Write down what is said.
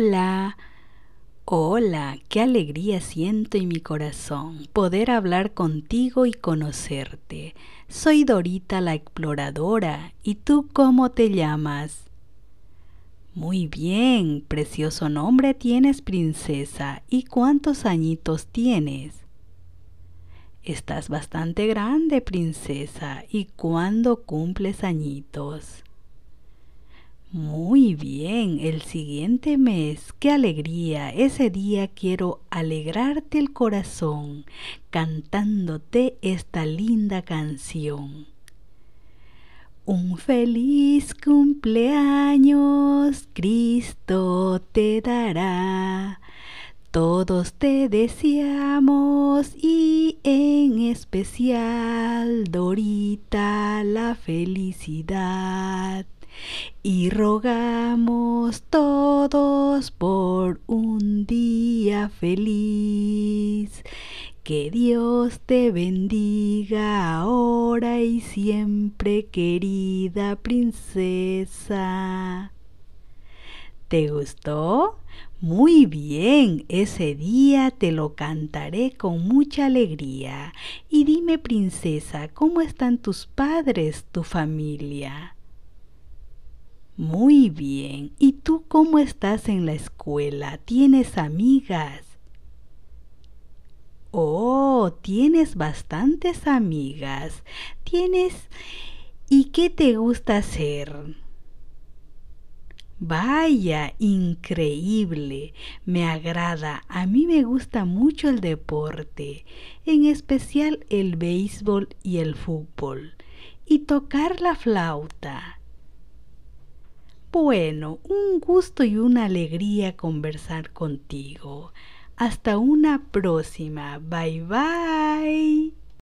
Hola, hola, qué alegría siento en mi corazón poder hablar contigo y conocerte. Soy Dorita la exploradora, ¿y tú cómo te llamas? Muy bien, precioso nombre tienes, princesa, ¿y cuántos añitos tienes? Estás bastante grande, princesa, ¿y cuándo cumples añitos? Muy bien, el siguiente mes, qué alegría, ese día quiero alegrarte el corazón cantándote esta linda canción. Un feliz cumpleaños Cristo te dará. Todos te deseamos y en especial Dorita la felicidad. Y rogamos todos por un día feliz. Que Dios te bendiga ahora y siempre, querida princesa. ¿Te gustó? Muy bien, ese día te lo cantaré con mucha alegría. Y dime, princesa, ¿cómo están tus padres, tu familia? Muy bien. ¿Y tú cómo estás en la escuela? ¿Tienes amigas? Oh, tienes bastantes amigas. ¿Tienes... ¿Y qué te gusta hacer? Vaya, increíble. Me agrada. A mí me gusta mucho el deporte, en especial el béisbol y el fútbol. Y tocar la flauta. Bueno, un gusto y una alegría conversar contigo. Hasta una próxima. Bye bye.